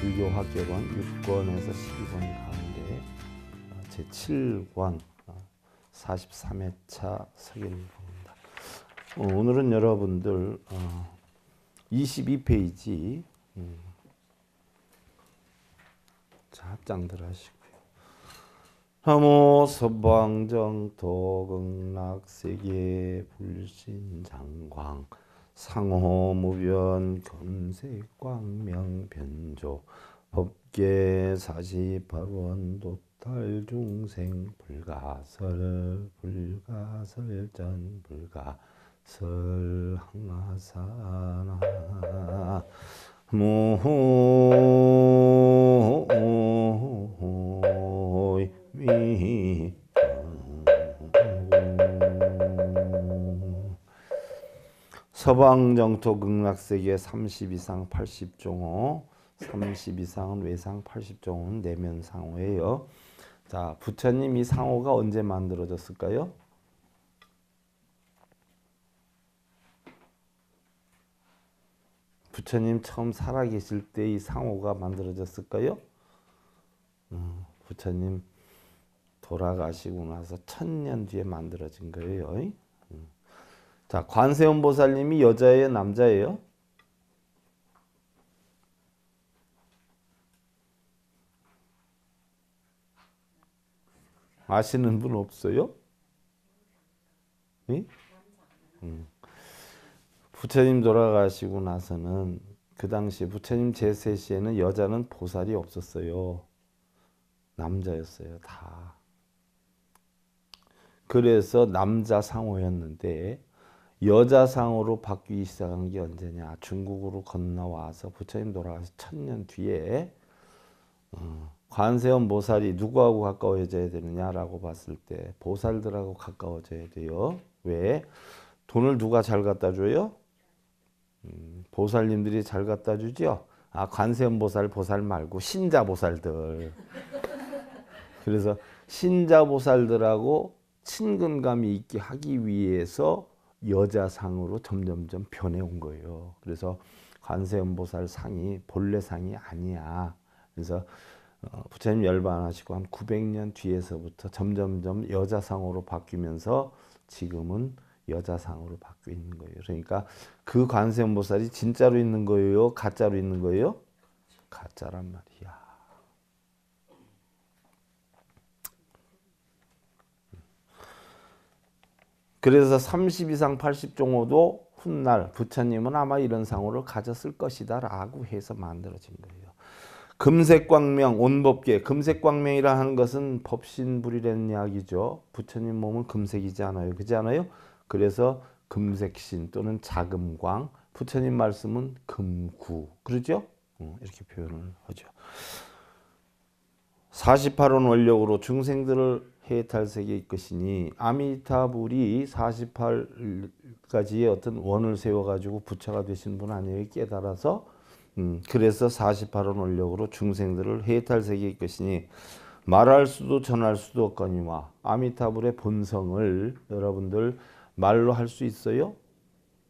불교학개론 6권에서 12권 가운데 제7권 43회차 서기입니다. 어, 오늘은 여러분들 22페이지 어, 음, 자 합장들 하시고요. 하모 서방정 도극락 세계 불신장광 상호무변 금색광명 변조 법계 사십팔원 도탈 중생 불가설 불가설전 불가설 항하사나 모 서방정토 극락세계 30 이상 80종호 30 이상은 외상 80종호는 내면 상호예요. 자 부처님 이 상호가 언제 만들어졌을까요? 부처님 처음 살아계실 때 이 상호가 만들어졌을까요? 음, 부처님 돌아가시고 나서 천년 뒤에 만들어진 거예요. 자, 관세음 보살님이 여자예요, 남자예요? 아시는 분 없어요? 예? 음. 부처님 돌아가시고 나서는 그 당시 부처님 제세시에는 여자는 보살이 없었어요. 남자였어요, 다. 그래서 남자 상호였는데 여자상으로 바뀌기 시작한 게 언제냐? 중국으로 건너와서 부처님 돌아가서 천 년 뒤에 어, 관세음 보살이 누구하고 가까워져야 되느냐라고 봤을 때 보살들하고 가까워져야 돼요. 왜? 돈을 누가 잘 갖다 줘요? 음, 보살님들이 잘 갖다 주죠. 아 관세음 보살 보살 말고 신자 보살들. 그래서 신자 보살들하고 친근감이 있게 하기 위해서 여자상으로 점점점 변해온 거예요. 그래서 관세음보살 상이 본래 상이 아니야. 그래서 어, 부처님 열반하시고 한 900년 뒤에서부터 점점점 여자상으로 바뀌면서 지금은 여자상으로 바뀌어 있는 거예요. 그러니까 그 관세음보살이 진짜로 있는 거예요? 가짜로 있는 거예요? 가짜란 말이야. 그래서 30 이상 80종호도 훗날 부처님은 아마 이런 상호를 가졌을 것이다 라고 해서 만들어진 거예요. 금색광명 온법계 금색광명이라 하는 것은 법신불이라는 이야기죠. 부처님 몸은 금색이지 않아요. 그지 않아요? 그래서 금색신 또는 자금광 부처님 말씀은 금구 그러죠? 어, 이렇게 표현을 하죠. 48원 원력으로 중생들을 해탈색의 것이니 아미타불이 48가지의 어떤 원을 세워가지고 부처가 되신 분 아니에요. 깨달아서 음, 그래서 48원 원력으로 중생들을 해탈세계 것이니 말할 수도 전할 수도 없거니와 아미타불의 본성을 여러분들 말로 할 수 있어요?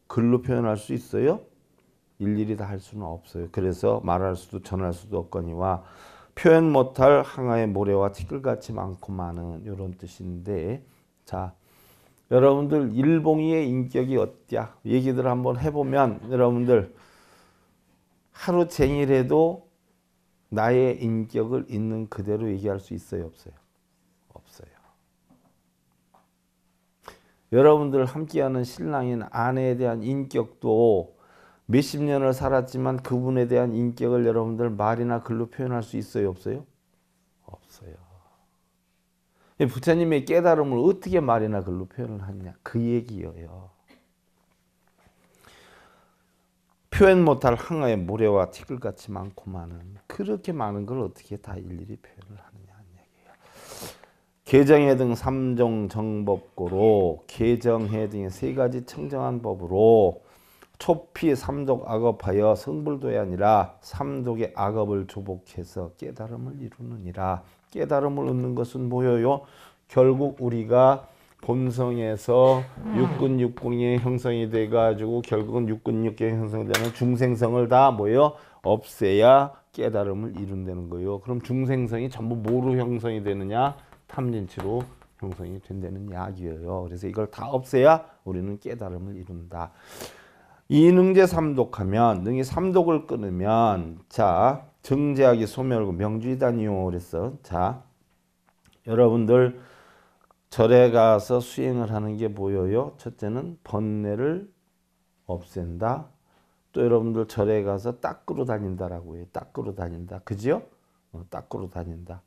글로 표현할 수 있어요? 일일이 다 할 수는 없어요. 그래서 말할 수도 전할 수도 없거니와 표현 못할 항아의 모래와 티끌같이 많고 많은 이런 뜻인데 자 여러분들 일봉이의 인격이 어때야 얘기들 한번 해보면 여러분들 하루 쟁일해도 나의 인격을 있는 그대로 얘기할 수 있어요 없어요 없어요 여러분들 함께하는 신랑인 아내에 대한 인격도 몇십 년을 살았지만 그분에 대한 인격을 여러분들 말이나 글로 표현할 수 있어요? 없어요? 없어요. 부처님의 깨달음을 어떻게 말이나 글로 표현을 하냐 그 얘기예요. 표현 못할 항아의 모래와 티끌같이 많고많은 그렇게 많은 걸 어떻게 다 일일이 표현을 하느냐 는 얘기예요. 개정해 등 3종 정법고로 개정해 등의 세 가지 청정한 법으로 초피 삼독 악업하여 성불도에 아니라 삼독의 악업을 조복해서 깨달음을 이루느니라. 깨달음을 얻는 것은 뭐예요? 결국 우리가 본성에서 음. 육근육공이 형성이 돼가지고 결국은 육근육경이 형성되는 중생성을 다 뭐예요? 없애야 깨달음을 이룬다는 거예요. 그럼 중생성이 전부 뭐로 형성이 되느냐? 탐진치로 형성이 된다는 이야기예요 그래서 이걸 다 없애야 우리는 깨달음을 이룬다. 이 능제 삼독하면 능이 삼독을 끊으면 자 정제하기 소멸고 명주이다니요 그래서 자 여러분들 절에 가서 수행을 하는 게 보여요. 첫째는 번뇌를 없앤다. 또 여러분들 절에 가서 닦으러 다닌다라고 해요. 닦으러 다닌다. 그지 어, 닦으러 다닌다.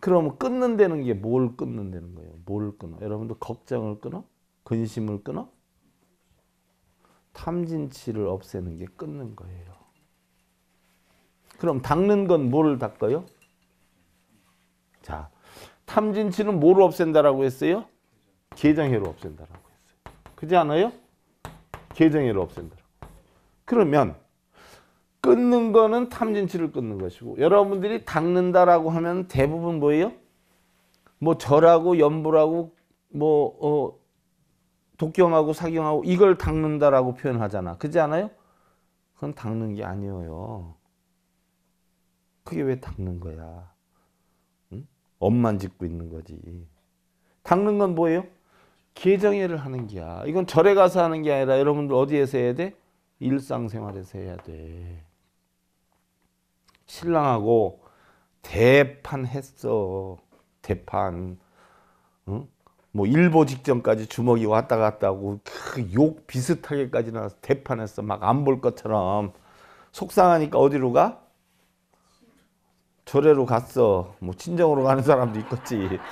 그러 끊는다는 게 뭘 끊는다는 거예요? 뭘 끊어? 여러분들 걱정을 끊어? 근심을 끊어? 탐진치를 없애는 게 끊는 거예요. 그럼 닦는 건 뭐를 닦아요? 자, 탐진치는 뭐로 없앤다라고 했어요? 계정해로 없앤다라고 했어요. 그지 않아요? 계정해로 없앤다라고. 그러면 끊는 거는 탐진치를 끊는 것이고 여러분들이 닦는다라고 하면 대부분 뭐예요? 뭐 절하고 연불하고 뭐 어, 독경하고 사경하고 이걸 닦는다라고 표현하잖아. 그지 않아요? 그건 닦는 게 아니에요. 그게 왜 닦는 거야? 응? 엄만 짓고 있는 거지. 닦는 건 뭐예요? 개정회를 하는 게야. 이건 절에 가서 하는 게 아니라 여러분들 어디에서 해야 돼? 일상생활에서 해야 돼. 신랑하고 대판했어. 대판. 응? 뭐 일보 직전까지 주먹이 왔다 갔다 하고 그욕 비슷하게까지 나서 대판에서 막안 볼 것처럼 속상하니까 어디로 가? 조례로 갔어. 뭐 친정으로 가는 사람도 있겠지.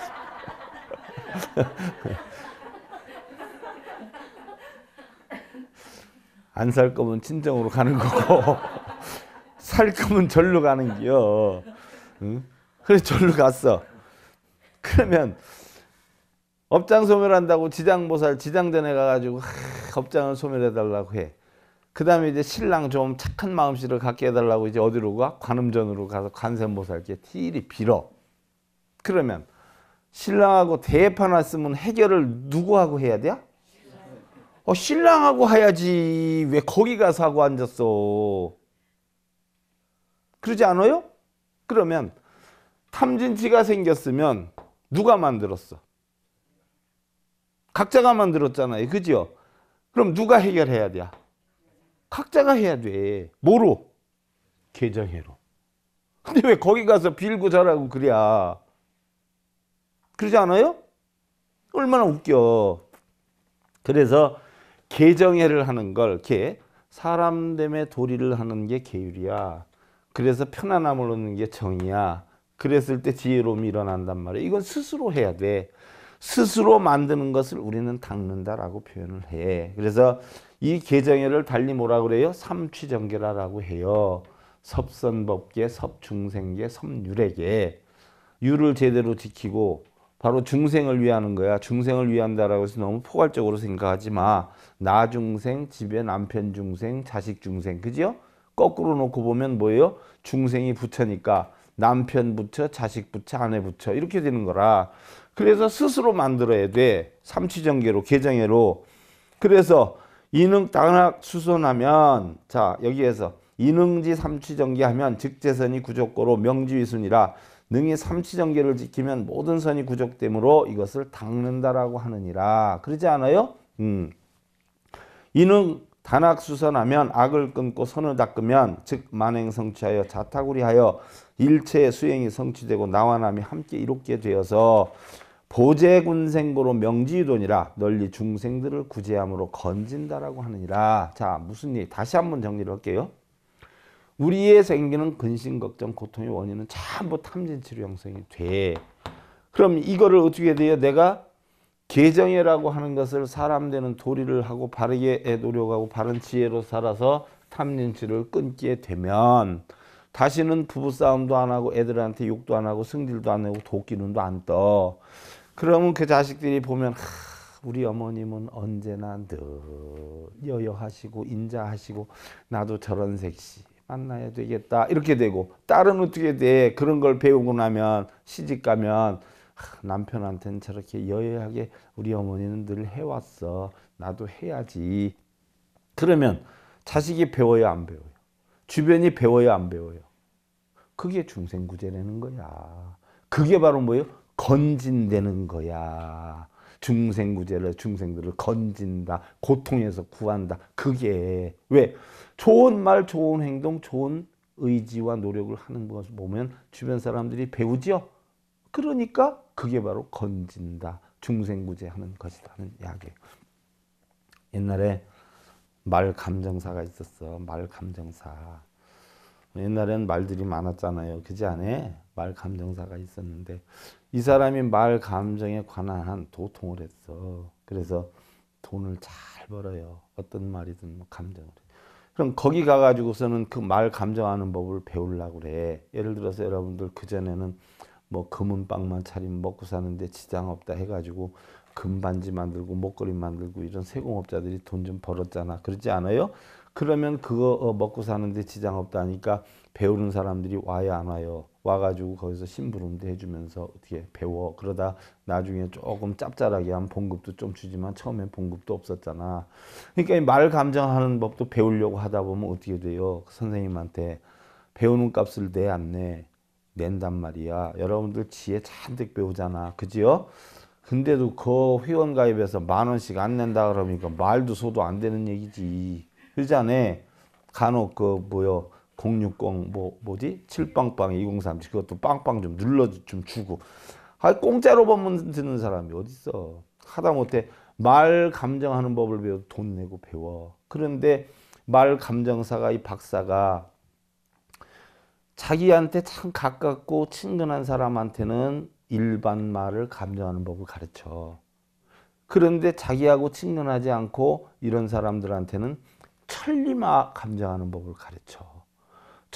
안 살 거면 친정으로 가는 거고 살 거면 절로 가는 기요. 응? 그래서 절로 갔어. 그러면 업장 소멸한다고 지장보살 지장전에 가가지고 하, 업장을 소멸해달라고 해. 그 다음에 이제 신랑 좀 착한 마음씨를 갖게 해달라고 이제 어디로 가? 관음전으로 가서 관세음보살께 티리 빌어. 그러면 신랑하고 대판 왔으면 해결을 누구하고 해야 돼? 어, 신랑하고 해야지. 왜 거기 가서 하고 앉았어? 그러지 않아요? 그러면 탐진치가 생겼으면 누가 만들었어? 각자가 만들었잖아요. 그죠? 그럼 누가 해결해야 돼? 각자가 해야 돼. 뭐로? 계정해로. 근데 왜 거기 가서 빌고 자라고 그래야. 그러지 않아요? 얼마나 웃겨. 그래서 개정해를 하는 걸 개, 사람 됨의 도리를 하는 게 계율이야. 그래서 편안함을 얻는 게 정이야. 그랬을 때 지혜로움이 일어난단 말이야. 이건 스스로 해야 돼. 스스로 만드는 것을 우리는 닦는다라고 표현을 해. 그래서 이 계정애를 달리 뭐라 그래요? 삼취정계라라고 해요. 섭선법계, 섭중생계, 섭유례계. 유를 제대로 지키고 바로 중생을 위하는 거야. 중생을 위한다라고 해서 너무 포괄적으로 생각하지 마. 나 중생, 집에 남편 중생, 자식 중생. 그죠 거꾸로 놓고 보면 뭐예요? 중생이 부처니까 남편 부처, 자식 부처, 아내 부처 이렇게 되는 거라. 그래서 스스로 만들어야 돼. 삼치전개로, 계정해로. 그래서 인흥 당락 수선하면 자 여기에서 인흥지 삼치전개 하면 직제선이 구족고로 명지위순이라 능이 삼치전개를 지키면 모든 선이 구족되므로 이것을 닦는다라고 하느니라. 그러지 않아요? 음. 이능 단악수선하면 악을 끊고 선을 닦으면 즉 만행 성취하여 자타구리하여 일체의 수행이 성취되고 나와 남이 함께 이롭게 되어서 보제군생고로 명지유돈이라 널리 중생들을 구제함으로 건진다라고 하느니라. 자 무슨 일? 다시 한번 정리를 할게요. 우리의 생기는 근심, 걱정, 고통의 원인은 전부 탐진치료 형성이 돼. 그럼 이거를 어떻게 돼요? 내가 계정이라고 하는 것을 사람 되는 도리를 하고 바르게 노력하고 바른 지혜로 살아서 탐진치를 끊게 되면 다시는 부부싸움도 안 하고 애들한테 욕도 안 하고 승질도 안 하고 도끼눈도 안 떠. 그러면 그 자식들이 보면 우리 어머님은 언제나 늘 여여하시고 인자하시고 나도 저런 색시 만나야 되겠다 이렇게 되고 딸은 어떻게 돼 그런 걸 배우고 나면 시집 가면 남편한테는 저렇게 여여하게 우리 어머니는 늘 해왔어 나도 해야지 그러면 자식이 배워요 안 배워요 주변이 배워요 안 배워요 그게 중생구제라는 거야 그게 바로 뭐예요 건진되는 거야. 중생구제를 중생들을 건진다. 고통에서 구한다. 그게 왜? 좋은 말, 좋은 행동, 좋은 의지와 노력을 하는 것을 보면 주변 사람들이 배우지요. 그러니까 그게 바로 건진다. 중생구제 하는 것이라는 이야기예요. 옛날에 말 감정사가 있었어. 말 감정사. 옛날에는 말들이 많았잖아요. 그지 안에 말 감정사가 있었는데 이 사람이 말 감정에 관한 한 도통을 했어. 그래서 돈을 잘 벌어요. 어떤 말이든 뭐 감정을. 그럼 거기 가가지고서는 그 말 감정하는 법을 배우려고 그래. 예를 들어서 여러분들 그전에는 뭐 금은빵만 차림 먹고 사는데 지장 없다 해가지고 금반지 만들고 목걸이 만들고 이런 세공업자들이 돈 좀 벌었잖아. 그렇지 않아요? 그러면 그거 어, 먹고 사는데 지장 없다니까 배우는 사람들이 와야안 와요 와가지고 거기서 심부름도 해주면서 어떻게 배워 그러다 나중에 조금 짭짤하게 한 봉급도 좀 주지만 처음엔 봉급도 없었잖아 그러니까 말 감정하는 법도 배우려고 하다 보면 어떻게 돼요 선생님한테 배우는 값을 내 안내 낸단 말이야 여러분들 지혜 잔뜩 배우잖아 그지요 근데도 그 회원 가입해서 만 원씩 안 낸다 그러니까 말도 소도 안 되는 얘기지 그러잖아 간혹 그 뭐요 060 뭐, 뭐지? 7빵빵 2037 그것도 빵빵 좀 눌러 좀 주고 아 공짜로 법문 듣는 사람이 어딨어 하다못해 말 감정하는 법을 배워돈 내고 배워 그런데 말 감정사가 이 박사가 자기한테 참 가깝고 친근한 사람한테는 일반 말을 감정하는 법을 가르쳐 그런데 자기하고 친근하지 않고 이런 사람들한테는 천리마 감정하는 법을 가르쳐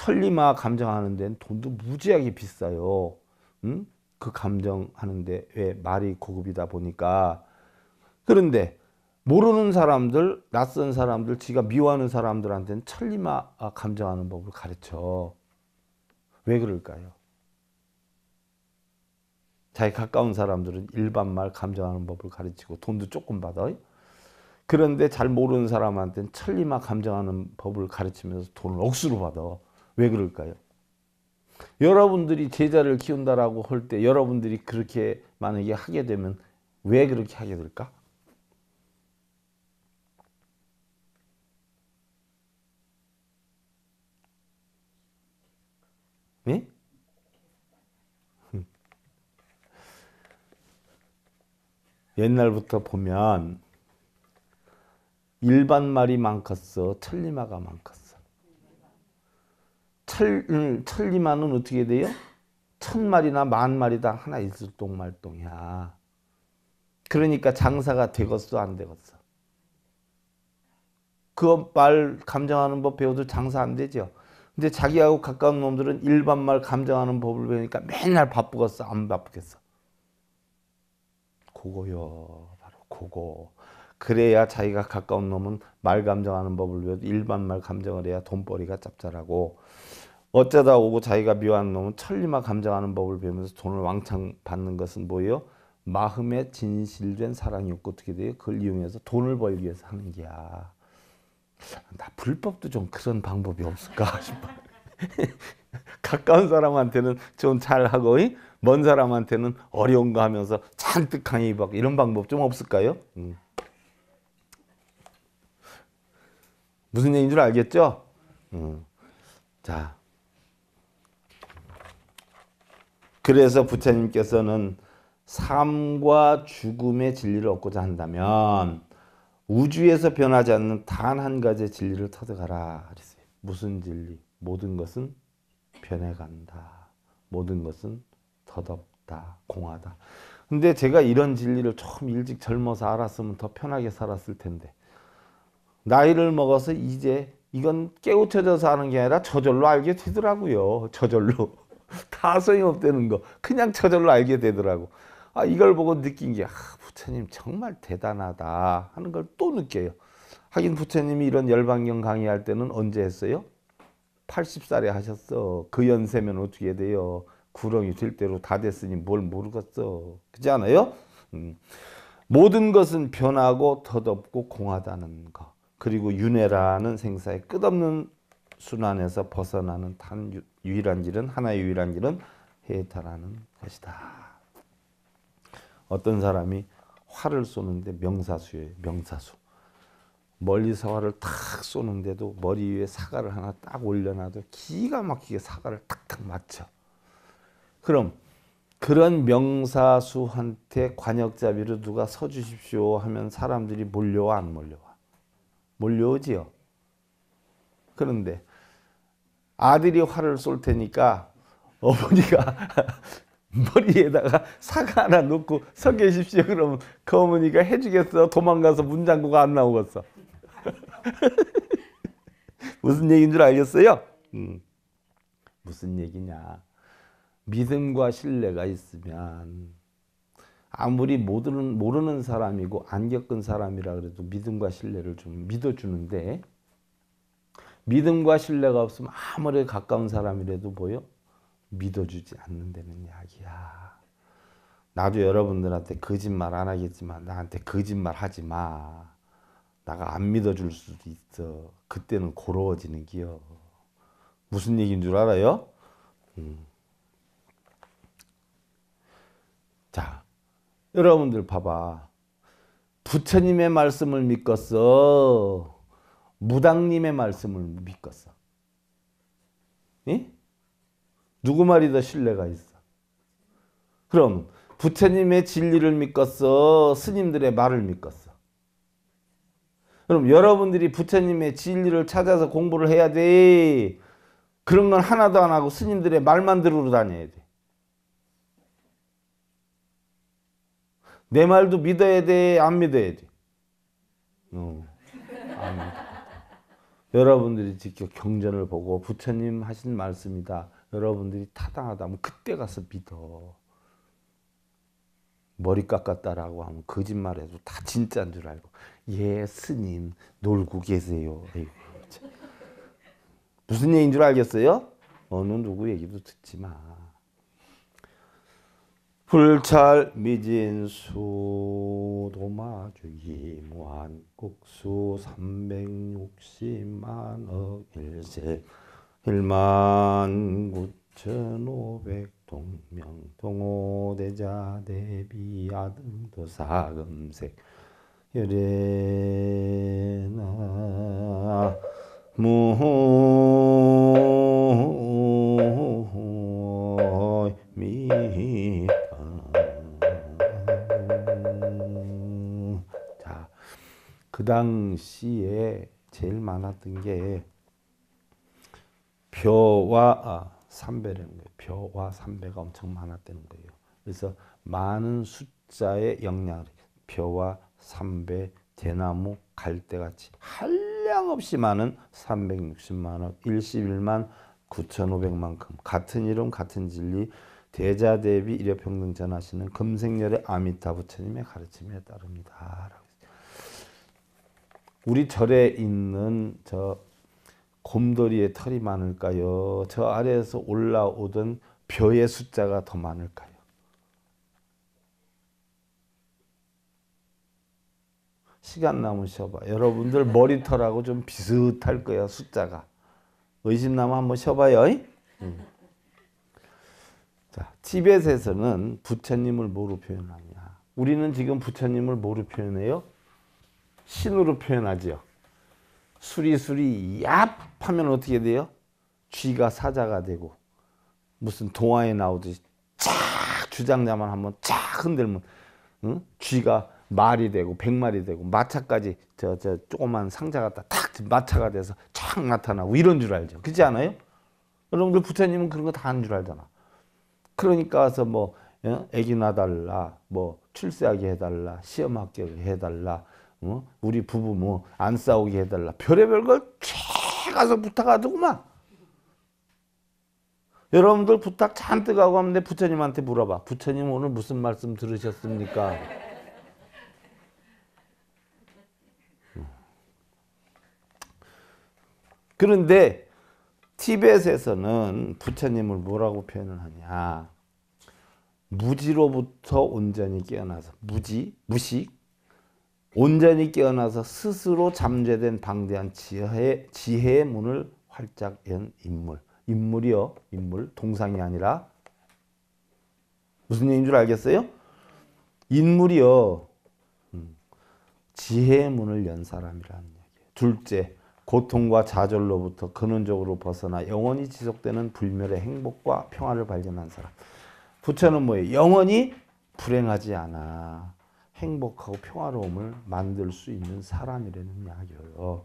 천리마 감정하는 데는 돈도 무지하게 비싸요. 응? 그 감정하는데 왜 말이 고급이다 보니까 그런데 모르는 사람들 낯선 사람들 지가 미워하는 사람들한테는 천리마 아, 감정하는 법을 가르쳐 왜 그럴까요 자기 가까운 사람들은 일반 말 감정하는 법을 가르치고 돈도 조금 받아 그런데 잘 모르는 사람한테는 천리마 감정하는 법을 가르치면서 돈을 억수로 받아 왜 그럴까요? 여러분들이 제자를 키운다라고 할 때 여러분들이 그렇게 만약에 하게 되면 왜 그렇게 하게 될까? 예? 옛날부터 보면 일반 말이 많겠어 천리마가 많겠어 틀, 음, 리만은 어떻게 돼요? 천 마리나 만 마리다 하나 일수동말동이야. 그러니까 장사가 되겠어 안 되겠어. 그 말 감정하는 법 배워도 장사 안 되죠. 근데 자기하고 가까운 놈들은 일반 말 감정하는 법을 배우니까 맨날 바쁘겠어 안 바쁘겠어. 그거요. 바로 그거. 그래야 자기가 가까운 놈은 말 감정하는 법을 배워도 일반 말 감정을 해야 돈벌이가 짭짤하고 어쩌다 오고 자기가 미워하는 놈은 천리마 감정하는 법을 배우면서 돈을 왕창 받는 것은 뭐예요? 마음에 진실된 사랑이 없고 어떻게 돼요? 그걸 이용해서 돈을 벌기 위해서 하는 게야. 나 불법도 좀 그런 방법이 없을까 싶어. 가까운 사람한테는 좀 잘하고 먼 사람한테는 어려운 거 하면서 잔뜩 강의 받고 이런 방법 좀 없을까요? 음. 무슨 얘기인 줄 알겠죠? 음. 자. 그래서 부처님께서는 삶과 죽음의 진리를 얻고자 한다면 우주에서 변하지 않는 단 한 가지의 진리를 터득하라 그랬어요. 무슨 진리? 모든 것은 변해간다. 모든 것은 덧없다. 공하다. 근데 제가 이런 진리를 처음 일찍 젊어서 알았으면 더 편하게 살았을 텐데 나이를 먹어서 이제 이건 깨우쳐져서 하는 게 아니라 저절로 알게 되더라고요. 저절로. 다 소용없다는 거 그냥 저절로 알게 되더라고 아 이걸 보고 느낀 게 아, 부처님 정말 대단하다 하는 걸 또 느껴요 하긴 부처님이 이런 열반경 강의할 때는 언제 했어요? 80살에 하셨어 그 연세면 어떻게 돼요 구렁이 될 대로 다 됐으니 뭘 모르겠어 그렇지 않아요? 음. 모든 것은 변하고 덧없고 공하다는 것 그리고 윤회라는 생사의 끝없는 순환에서 벗어나는 단 유일한 길은 하나의 유일한 길은 해탈하는 것이다. 어떤 사람이 활을 쏘는데 명사수예요. 명사수. 멀리서 활을 탁 쏘는데도 머리 위에 사과를 하나 딱 올려놔도 기가 막히게 사과를 탁탁 맞춰. 그럼 그런 명사수한테 관역잡이로 누가 서주십시오 하면 사람들이 몰려와 안 몰려와? 몰려오지요. 그런데 아들이 화를 쏠 테니까 어머니가 머리에다가 사과 하나 놓고 서 계십시오. 그러면 그 어머니가 해주겠어. 도망가서 문 잠그고 안 나오겠어. 무슨 얘기인 줄 알겠어요? 음. 무슨 얘기냐. 믿음과 신뢰가 있으면 아무리 모르는, 모르는 사람이고 안 겪은 사람이라 그래도 믿음과 신뢰를 좀 믿어주는데 믿음과 신뢰가 없으면 아무리 가까운 사람이라도 보여 믿어주지 않는다는 이야기야. 나도 여러분들한테 거짓말 안 하겠지만 나한테 거짓말 하지 마. 나가 안 믿어줄 수도 있어. 그때는 고로워지는 기여. 무슨 얘기인 줄 알아요? 음. 자, 여러분들 봐봐. 부처님의 말씀을 믿겠어. 무당님의 말씀을 믿겠어. 예? 누구 말이 더 신뢰가 있어? 그럼 부처님의 진리를 믿겠어? 스님들의 말을 믿겠어? 그럼 여러분들이 부처님의 진리를 찾아서 공부를 해야 돼. 그런 건 하나도 안 하고 스님들의 말만 들으러 다녀야 돼. 내 말도 믿어야 돼? 안 믿어야 돼? 어, 안 믿어. 여러분들이 직접 경전을 보고 부처님 하신 말씀이다. 여러분들이 타당하다 면 그때 가서 믿어. 머리 깎았다라고 하면 거짓말해도 다 진짜인 줄 알고 예 스님 놀고 계세요. 무슨 얘기인 줄 알겠어요? 어느 누구 얘기도 듣지 마. 불찰 미진수 도마주기 무한국수 360만억 일세 1만 9,500 동명 동호대자 대비 아등도 사금색 열애나 무그 당시에 제일 많았던 게 벼와 아, 삼배라는 거예요. 벼와 삼배가 엄청 많았다는 거예요. 그래서 많은 숫자의 영양 벼와 삼배, 대나무, 갈대같이 한량없이 많은 360만 원, 11만 9,500만큼 같은 이름 같은 진리 대자 대비 일회평등 전하시는 금생열의 아미타 부처님의 가르침에 따릅니다. 우리 절에 있는 저 곰돌이의 털이 많을까요? 저 아래에서 올라오던 벼의 숫자가 더 많을까요? 시간 남으셔봐. 여러분들 머리털하고 좀 비슷할 거야 숫자가. 의심나면 한번 쉬봐요 자, 티벳에서는 부처님을 뭐로 표현하냐. 우리는 지금 부처님을 뭐로 표현해요? 신으로 표현하지 수리수리 얍 하면 어떻게 돼요? 쥐가 사자가 되고 무슨 동화에 나오듯이 쫙 주장자만 한번 쫙 흔들면 응? 쥐가 말이 되고 백말이 되고 마차까지 저 저 조그만 상자 갖다 탁 마차가 돼서 쫙 나타나고 이런 줄 알죠. 그렇지 않아요? 여러분들 부처님은 그런 거다한줄 알잖아. 그러니까 와서 뭐 예? 애기 낳아달라, 뭐 출세하게 해달라, 시험 합격 해달라, 어? 우리 부부 뭐 안 싸우게 해달라. 별의별 걸 쫙 가서 부탁하더구만. 여러분들 부탁 잔뜩 하고 하면 내 부처님한테 물어봐. 부처님 오늘 무슨 말씀 들으셨습니까? 그런데 티벳에서는 부처님을 뭐라고 표현을 하냐. 무지로부터 온전히 깨어나서 무지, 무식, 온전히 깨어나서 스스로 잠재된 방대한 지혜, 지혜의 문을 활짝 연 인물. 인물이요. 인물. 동상이 아니라. 무슨 얘기인 줄 알겠어요? 인물이요. 음. 지혜의 문을 연 사람이라는 얘기예요. 둘째, 고통과 좌절로부터 근원적으로 벗어나 영원히 지속되는 불멸의 행복과 평화를 발견한 사람. 부처는 뭐예요? 영원히 불행하지 않아. 행복하고 평화로움을 만들 수 있는 사람이라는 이야기예요.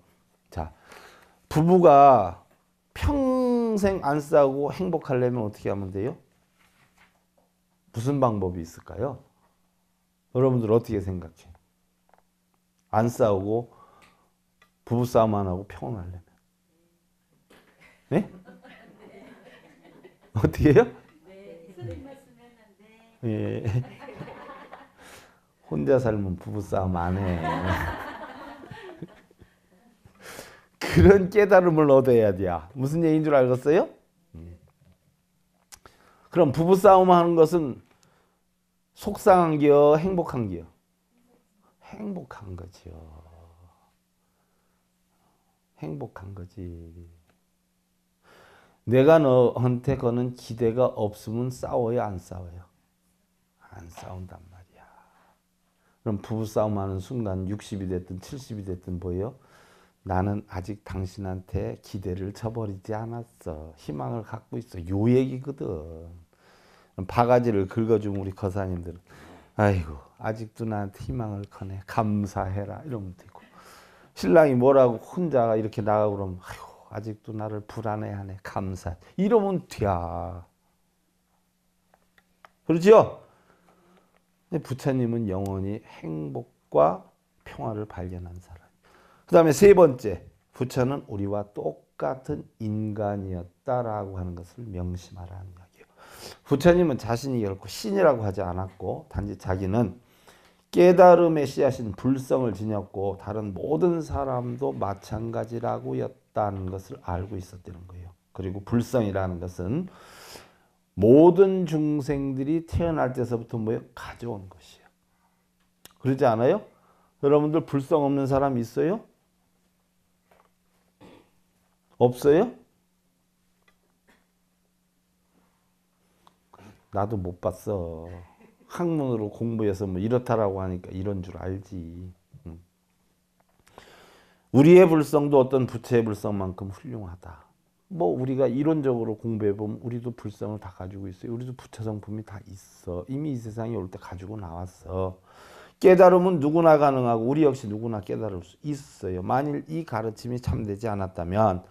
자, 부부가 평생 안 싸우고 행복하려면 어떻게 하면 돼요? 무슨 방법이 있을까요? 여러분들 어떻게 생각해? 안 싸우고 부부싸움 안 하고 평온하려면. 네? 어떻게 해 네. 예. 혼자 살면 부부싸움 안 해. 그런 깨달음을 얻어야 돼. 무슨 얘기인 줄 알겠어요? 음. 그럼 부부싸움 하는 것은 속상한 기요 행복한 기요? 행복한 거지요. 행복한 거지. 내가 너한테 거는 기대가 없으면 싸워요? 안 싸워요? 안 싸운단 말이야. 그럼 부부싸움하는 순간 60이 됐든 70이 됐든 보여? 나는 아직 당신한테 기대를 쳐버리지 않았어. 희망을 갖고 있어. 요 얘기거든. 바가지를 긁어주 우리 거사님들은 아이고 아직도 나한테 희망을 커네. 감사해라. 이러면 되고 신랑이 뭐라고 혼자 이렇게 나가고 그러면 아이고 아직도 나를 불안해하네. 감사. 이러면 돼 그렇지요? 부처님은 영원히 행복과 평화를 발견한 사람. 그 다음에 세 번째, 부처는 우리와 똑같은 인간이었다라고 하는 것을 명심하라는 이야기예요. 부처님은 자신이 결코 신이라고 하지 않았고 단지 자기는 깨달음의 씨앗인 불성을 지녔고 다른 모든 사람도 마찬가지라고였다는 것을 알고 있었다는 거예요. 그리고 불성이라는 것은 모든 중생들이 태어날 때서부터 뭐예요? 가져온 것이에요. 그러지 않아요? 여러분들 불성 없는 사람 있어요? 없어요? 나도 못 봤어. 학문으로 공부해서 뭐 이렇다라고 하니까 이런 줄 알지. 음. 우리의 불성도 어떤 부채의 불성만큼 훌륭하다. 뭐 우리가 이론적으로 공부해 보면 우리도 불성을 다 가지고 있어요. 우리도 부처 성품이 다 있어. 이미 이 세상에 올 때 가지고 나왔어. 깨달음은 누구나 가능하고 우리 역시 누구나 깨달을 수 있어요. 만일 이 가르침이 참되지 않았다면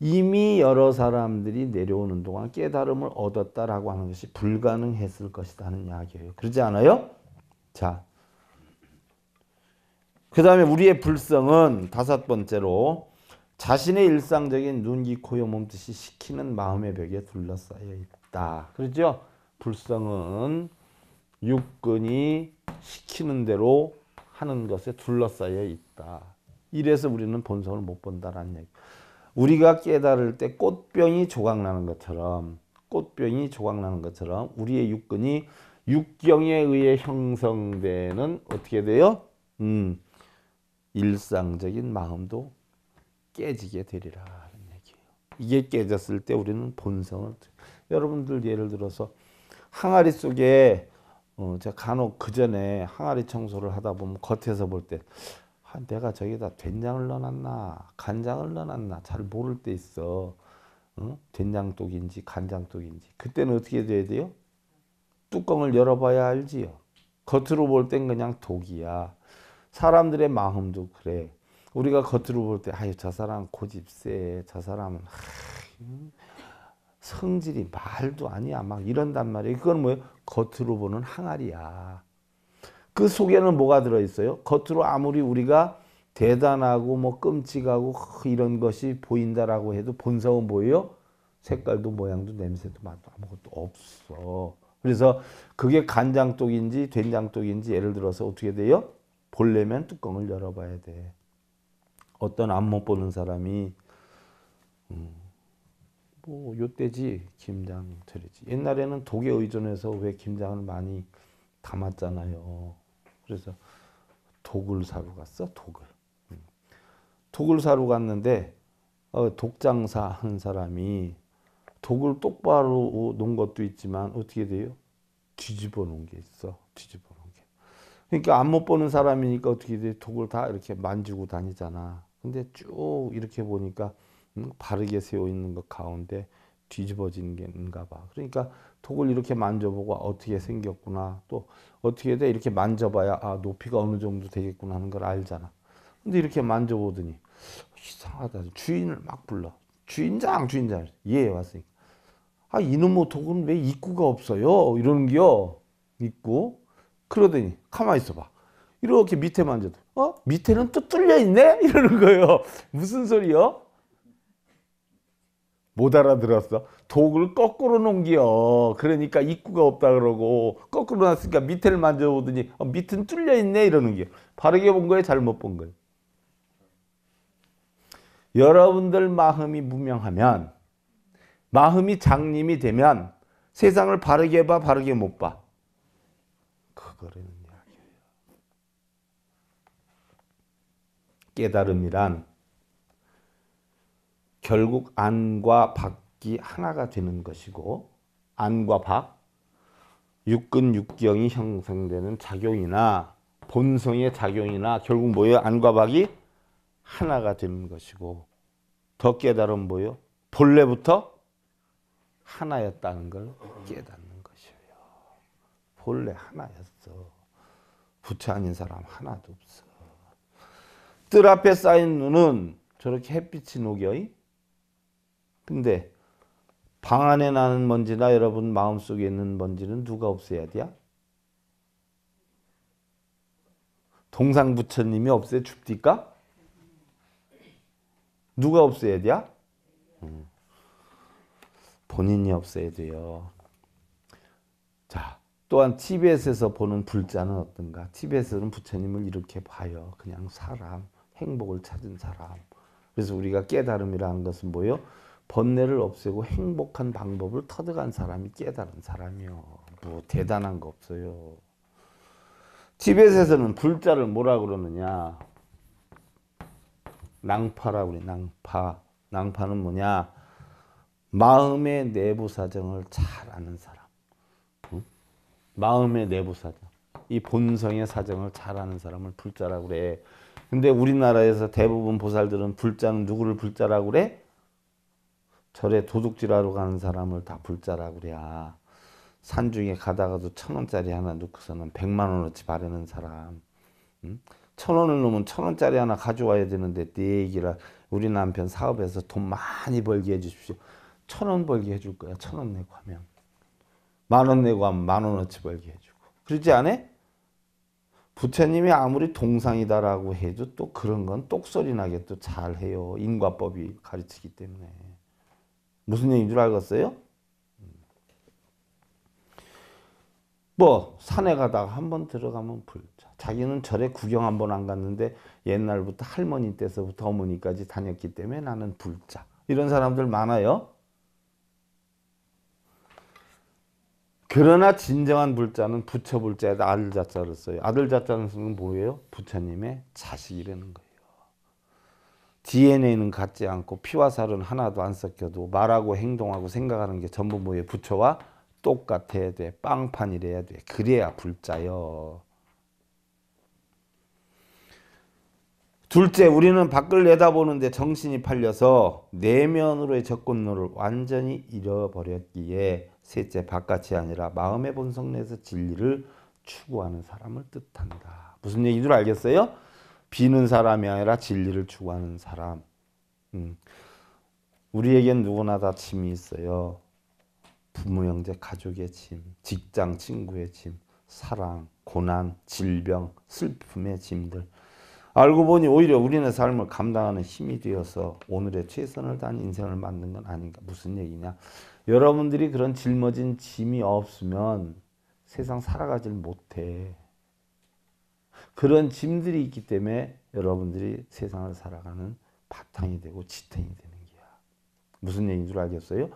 이미 여러 사람들이 내려오는 동안 깨달음을 얻었다라고 하는 것이 불가능했을 것이라는 이야기예요. 그러지 않아요? 자. 그 다음에 우리의 불성은 다섯 번째로 자신의 일상적인 눈, 귀, 코, 혀, 몸뜻이 시키는 마음의 벽에 둘러싸여 있다. 그렇죠? 불성은 육근이 시키는 대로 하는 것에 둘러싸여 있다. 이래서 우리는 본성을 못 본다라는 얘기. 우리가 깨달을 때 꽃병이 조각나는 것처럼 꽃병이 조각나는 것처럼 우리의 육근이 육경에 의해 형성되는 어떻게 돼요? 음, 일상적인 마음도 깨지게 되리라 하는 얘기예요. 이게 깨졌을 때 우리는 본성을 여러분들 예를 들어서 항아리 속에 어, 제가 간혹 그 전에 항아리 청소를 하다 보면 겉에서 볼때 아, 내가 저기다 된장을 넣어놨나 간장을 넣어놨나 잘 모를 때 있어 어? 된장독인지 간장독인지 그때는 어떻게 돼야 돼요? 뚜껑을 열어봐야 알지요 겉으로 볼 땐 그냥 독이야 사람들의 마음도 그래 우리가 겉으로 볼 때, 아유, 저 사람 고집 세. 저 사람은, 하, 유 성질이 말도 아니야. 막 이런단 말이에요. 그건 뭐예요? 겉으로 보는 항아리야. 그 속에는 뭐가 들어있어요? 겉으로 아무리 우리가 대단하고 뭐 끔찍하고 이런 것이 보인다라고 해도 본성은 뭐예요? 색깔도 모양도 냄새도 맛도 아무것도 없어. 그래서 그게 간장독인지 된장독인지 예를 들어서 어떻게 돼요? 볼려면 뚜껑을 열어봐야 돼. 어떤 안목 보는 사람이 음, 뭐 요때지 김장 철이지 옛날에는 독에 의존해서 왜 김장을 많이 담았잖아요. 그래서 독을 사러 갔어 독을 음. 독을 사러 갔는데 어, 독장사 한 사람이 독을 똑바로 놓은 것도 있지만 어떻게 돼요? 뒤집어 놓은 게 있어. 뒤집어 놓은 게. 그러니까 안못 보는 사람이니까 어떻게 돼? 독을 다 이렇게 만지고 다니잖아. 근데 쭉 이렇게 보니까 음, 바르게 세워 있는 것 가운데 뒤집어지는 게는가 봐. 그러니까 독을 이렇게 만져보고 어떻게 생겼구나. 또 어떻게 돼? 이렇게 만져봐야 아, 높이가 어느 정도 되겠구나 하는 걸 알잖아. 근데 이렇게 만져보더니 이상하다. 주인을 막 불러. 주인장, 주인장. 예, 왔으니까. 아, 이놈의 독은왜 입구가 없어요? 이러는 게요. 입구. 그러더니 가만히 있어봐. 이렇게 밑에 만져도 어? 밑에는 또 뚫려 있네? 이러는 거예요. 무슨 소리요? 못 알아들었어. 독을 거꾸로 놓은겨. 그러니까 입구가 없다 그러고 거꾸로 놨으니까 밑에를 만져보더니 어, 밑은 뚫려 있네 이러는 게 바르게 본 거예요, 잘못 본 거예요. 여러분들 마음이 무명하면 마음이 장님이 되면 세상을 바르게 봐, 바르게 못 봐. 그거를 깨달음이란 결국 안과 밖이 하나가 되는 것이고 안과 밖, 육근육경이 형성되는 작용이나 본성의 작용이나 결국 뭐예요? 안과 밖이 하나가 되는 것이고 더 깨달음 뭐예요? 본래부터 하나였다는 걸 깨닫는 것이에요. 본래 하나였어. 부처 아닌 사람 하나도 없어. 뜰 앞에 쌓인 눈은 저렇게 햇빛이 녹여이 근데 방 안에 나는 먼지나 여러분 마음속에 있는 먼지는 누가 없애야 돼요? 동상 부처님이 없애 줍디까? 누가 없애야 돼요? 음. 본인이 없애야 돼요. 자, 또한 티벳에서 보는 불자는 어떤가? 티벳에서는 부처님을 이렇게 봐요. 그냥 사람. 행복을 찾은 사람. 그래서 우리가 깨달음이라는 것은 뭐예요? 번뇌를 없애고 행복한 방법을 터득한 사람이 깨달은 사람이요. 뭐 대단한 거 없어요. 티벳에서는 불자를 뭐라 그러느냐? 낭파라 우리 낭파. 낭파는 뭐냐? 마음의 내부 사정을 잘 아는 사람. 응? 마음의 내부 사정. 이 본성의 사정을 잘 아는 사람을 불자라 그래. 근데 우리나라에서 대부분 보살들은 불자는 누구를 불자라고 그래? 절에 도둑질하러 가는 사람을 다 불자라고 그래. 아, 산중에 가다가도 천 원짜리 하나 놓고서는 백만 원어치 바르는 사람. 응? 천 원을 놓으면 천 원짜리 하나 가져와야 되는데 네 얘기라 우리 남편 사업에서 돈 많이 벌게 해주십시오. 천 원 벌게 해줄 거야. 천 원 내고 하면. 만 원 내고 하면 만 원어치 벌게 해주고. 그러지 않아? 부처님이 아무리 동상이다라고 해도 또 그런 건 똑소리 나게 또 잘해요. 인과법이 가르치기 때문에. 무슨 얘기인 줄 알겠어요? 음. 뭐 산에 가다가 한 번 들어가면 불자. 자기는 절에 구경 한 번 안 갔는데 옛날부터 할머니 때서부터 어머니까지 다녔기 때문에 나는 불자. 이런 사람들 많아요. 그러나 진정한 불자는 부처 불자에 아들 자자를 써요. 아들 자자는 쓰는 뭐예요? 부처님의 자식이라는 거예요. DNA는 같지 않고 피와 살은 하나도 안 섞여도 말하고 행동하고 생각하는 게 전부 뭐예요? 부처와 똑같아야 돼. 빵판이래야 돼. 그래야 불자요. 둘째, 우리는 밖을 내다보는데 정신이 팔려서 내면으로의 접근로를 완전히 잃어버렸기에 셋째 바깥이 아니라 마음의 본성 내에서 진리를 추구하는 사람을 뜻한다. 무슨 얘기인 줄 알겠어요? 비는 사람이 아니라 진리를 추구하는 사람. 음. 우리에겐 누구나 다 짐이 있어요. 부모, 형제, 가족의 짐, 직장, 친구의 짐, 사랑, 고난, 질병, 슬픔의 짐들. 알고 보니 오히려 우리네 삶을 감당하는 힘이 되어서 오늘의 최선을 다한 인생을 만든 건 아닌가. 무슨 얘기냐? 여러분들이 그런 짊어진 짐이 없으면 세상 살아가질 못해. 그런 짐들이 있기 때문에 여러분들이 세상을 살아가는 바탕이 되고 지탱이 되는 거야. 무슨 얘기인 줄 알겠어요?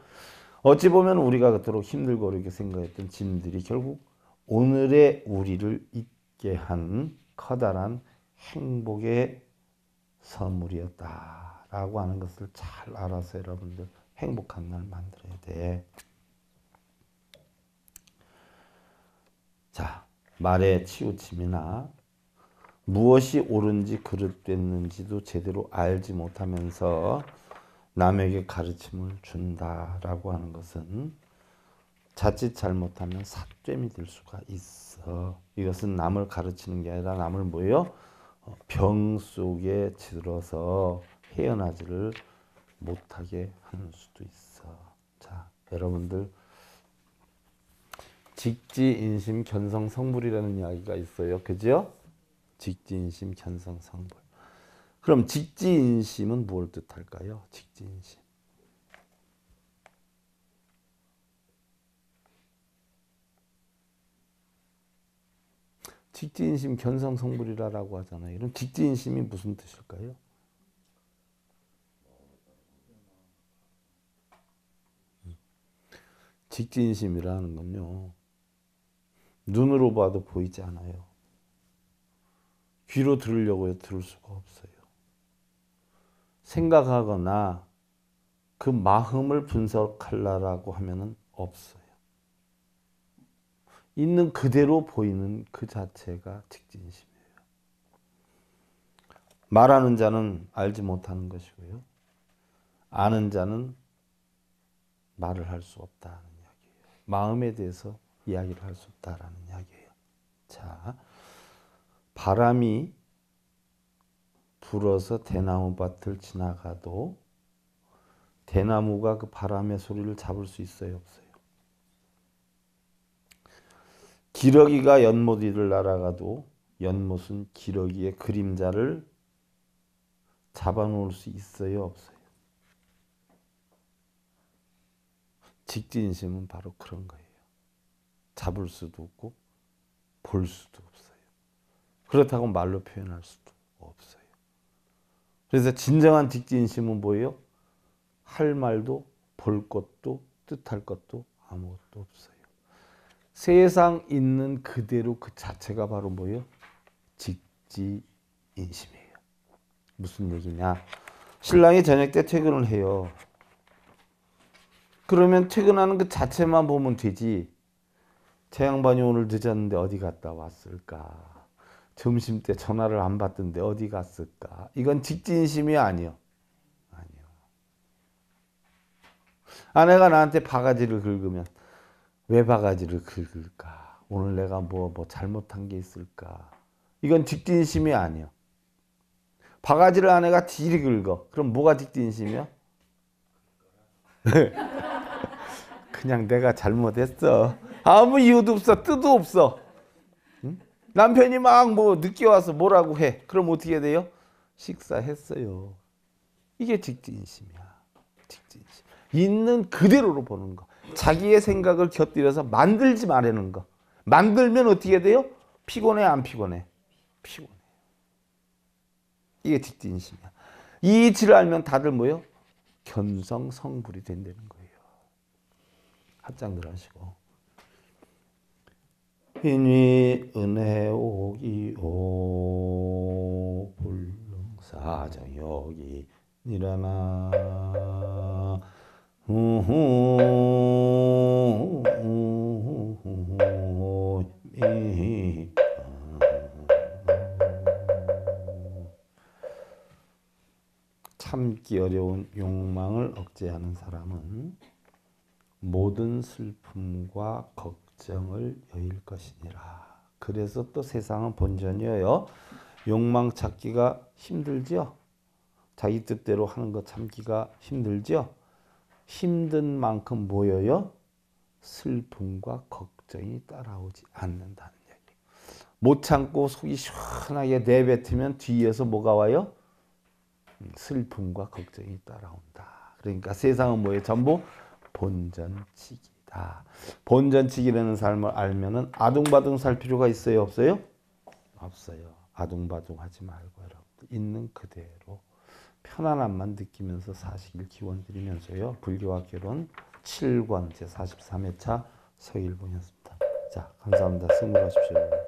어찌 보면 우리가 그토록 힘들고 이렇게 생각했던 짐들이 결국 오늘의 우리를 있게 한 커다란 행복의 선물이었다라고 하는 것을 잘 알아서 여러분들 행복한 날 만들어야 돼. 자, 말의 치우침이나 무엇이 옳은지 그릇됐는지도 제대로 알지 못하면서 남에게 가르침을 준다라고 하는 것은 자칫 잘못하면 삿됨이 될 수가 있어. 이것은 남을 가르치는 게 아니라 남을 뭐예요? 어, 병 속에 들어서 헤어나지를 못하게 하는 수도 있어. 자, 여러분들 직지 인심 견성 성불이라는 이야기가 있어요. 그죠? 직지 인심 견성 성불. 그럼 직지 인심은 뭘 뜻할까요? 직지 인심. 직지인심 견성성불이라고 하잖아요. 그럼 직지인심이 무슨 뜻일까요? 직진심이라는 건요. 눈으로 봐도 보이지 않아요. 귀로 들으려고 해도 들을 수가 없어요. 생각하거나 그 마음을 분석하려고 하면 없어요. 있는 그대로 보이는 그 자체가 직진심이에요. 말하는 자는 알지 못하는 것이고요. 아는 자는 말을 할 수 없다. 마음에 대해서 이야기를 할 수 없다라는 이야기예요. 자, 바람이 불어서 대나무 밭을 지나가도 대나무가 그 바람의 소리를 잡을 수 있어요, 없어요? 기러기가 연못 위를 날아가도 연못은 기러기의 그림자를 잡아놓을 수 있어요, 없어요? 직진심은 바로 그런 거예요. 잡을 수도 없고 볼 수도 없어요. 그렇다고 말로 표현할 수도 없어요. 그래서 진정한 직진심은 뭐예요? 할 말도 볼 것도 뜻할 것도 아무것도 없어요. 세상 있는 그대로 그 자체가 바로 뭐예요? 직지인심이에요. 무슨 얘기냐? 신랑이 저녁 때 퇴근을 해요. 그러면 퇴근하는 그 자체만 보면 되지. 제 양반이 오늘 늦었는데 어디 갔다 왔을까? 점심 때 전화를 안 받던데 어디 갔을까? 이건 직진심이 아니요. 아니요. 아내가 나한테 바가지를 긁으면 왜 바가지를 긁을까? 오늘 내가 뭐뭐 뭐 잘못한 게 있을까? 이건 직진심이 아니요. 바가지를 아내가 뒤리 긁어. 그럼 뭐가 직진심이야? 그냥 내가 잘못했어. 아무 이유도 없어. 뜻도 없어. 응? 남편이 막 뭐 늦게 와서 뭐라고 해. 그럼 어떻게 돼요? 식사했어요. 이게 직진심이야. 직진심. 있는 그대로로 보는 거. 자기의 생각을 곁들여서 만들지 말라는 거. 만들면 어떻게 돼요? 피곤해 안 피곤해? 피곤해. 이게 직진심이야. 이 이치를 알면 다들 뭐요? 견성 성불이 된다는 거 합장들 하시고 인위 은혜오기오 불능사정여기 일어나 참기 어려운 욕망을 억제하는 사람은 모든 슬픔과 걱정을 여일 것이니라. 그래서 또 세상은 본전이에요. 욕망 찾기가 힘들지요. 자기 뜻대로 하는 거 참기가 힘들지요. 힘든 만큼 모여요. 슬픔과 걱정이 따라오지 않는다는 얘기. 못 참고 속이 시원하게 내뱉으면 뒤에서 뭐가 와요? 음, 슬픔과 걱정이 따라온다. 그러니까 세상은 뭐예요? 전부 본전치기다. 본전치기라는 삶을 알면은 아둥바둥 살 필요가 있어요, 없어요? 없어요. 아둥바둥 하지 말고 여러분 있는 그대로 편안함만 느끼면서 사시길 기원 드리면서요. 불교와 결혼 7권 제43회차 서일봉이었습니다. 자, 감사합니다. 승부하십시오.